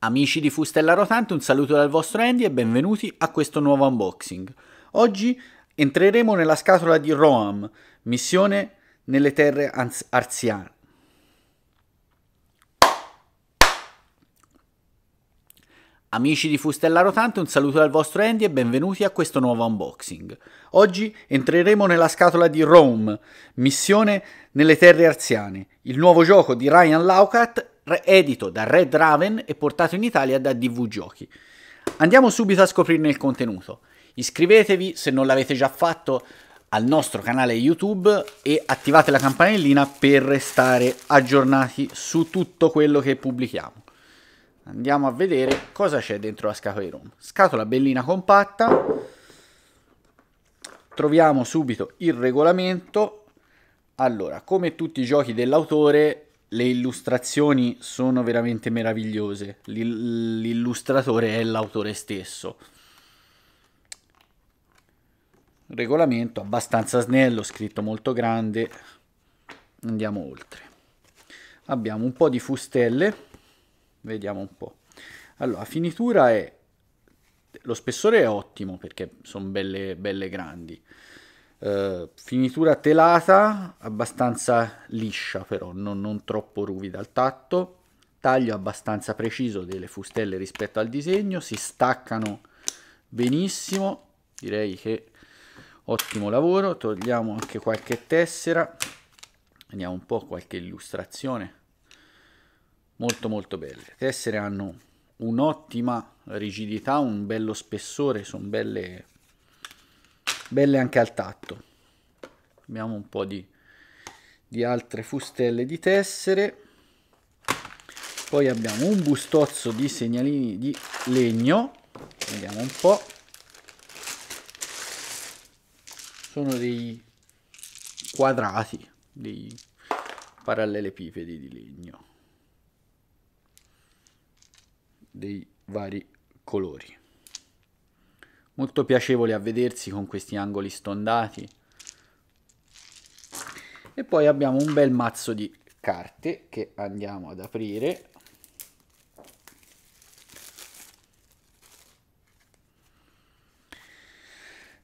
Amici di Fustella Rotante, un saluto dal vostro Andy e benvenuti a questo nuovo unboxing. Oggi entreremo nella scatola di Roam, missione nelle terre arziane. Amici di Fustella Rotante, un saluto dal vostro Andy e benvenuti a questo nuovo unboxing. Oggi entreremo nella scatola di Rome, missione nelle terre arziane, il nuovo gioco di Ryan Laucat edito da Red Raven e portato in Italia da DV Giochi. Andiamo subito a scoprirne il contenuto. Iscrivetevi se non l'avete già fatto al nostro canale YouTube e attivate la campanellina per restare aggiornati su tutto quello che pubblichiamo. Andiamo a vedere cosa c'è dentro la scatola di ROM. Scatola bellina compatta. Troviamo subito il regolamento. Allora, come tutti i giochi dell'autore, le illustrazioni sono veramente meravigliose. L'illustratore è l'autore stesso. Regolamento abbastanza snello, scritto molto grande. Andiamo oltre. Abbiamo un po' di fustelle. Vediamo un po'. Allora, finitura è... Lo spessore è ottimo perché sono belle, belle grandi eh, finitura telata, abbastanza liscia però, non, non troppo ruvida al tatto, taglio abbastanza preciso delle fustelle rispetto al disegno, si staccano benissimo, direi che ottimo lavoro, togliamo anche qualche tessera, vediamo un po' qualche illustrazione, molto molto belle, le tessere hanno un'ottima rigidità, un bello spessore, sono belle belle anche al tatto abbiamo un po' di, di altre fustelle di tessere poi abbiamo un bustozzo di segnalini di legno vediamo un po' sono dei quadrati dei parallelepipedi di legno dei vari colori molto piacevole a vedersi con questi angoli stondati. E poi abbiamo un bel mazzo di carte che andiamo ad aprire.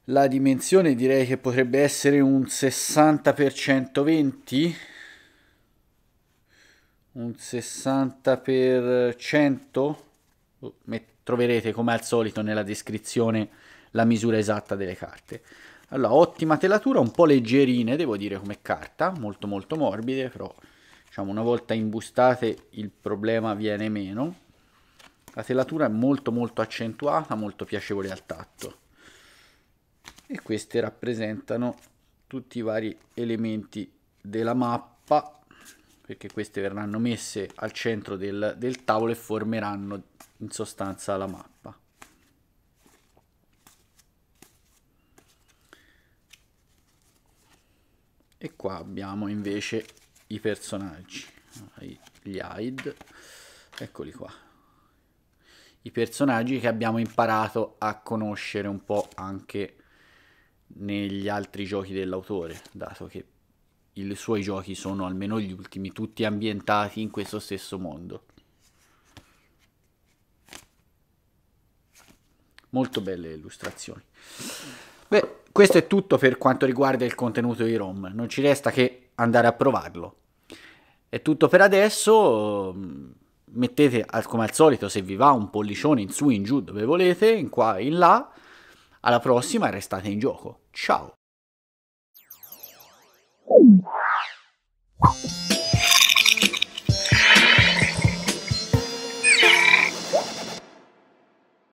La dimensione direi che potrebbe essere un 60 x 120 un 60 x 100 oh, troverete come al solito nella descrizione la misura esatta delle carte. Allora, ottima telatura, un po' leggerine devo dire come carta, molto molto morbide, però diciamo, una volta imbustate il problema viene meno. La telatura è molto molto accentuata, molto piacevole al tatto. E queste rappresentano tutti i vari elementi della mappa perché queste verranno messe al centro del, del tavolo e formeranno in sostanza la mappa. E qua abbiamo invece i personaggi, gli hide, eccoli qua. I personaggi che abbiamo imparato a conoscere un po' anche negli altri giochi dell'autore, dato che i suoi giochi sono almeno gli ultimi, tutti ambientati in questo stesso mondo. Molto belle le illustrazioni. Beh, questo è tutto per quanto riguarda il contenuto di ROM, non ci resta che andare a provarlo. È tutto per adesso, mettete come al solito se vi va un pollicione in su, in giù, dove volete, in qua, in là. Alla prossima e restate in gioco. Ciao!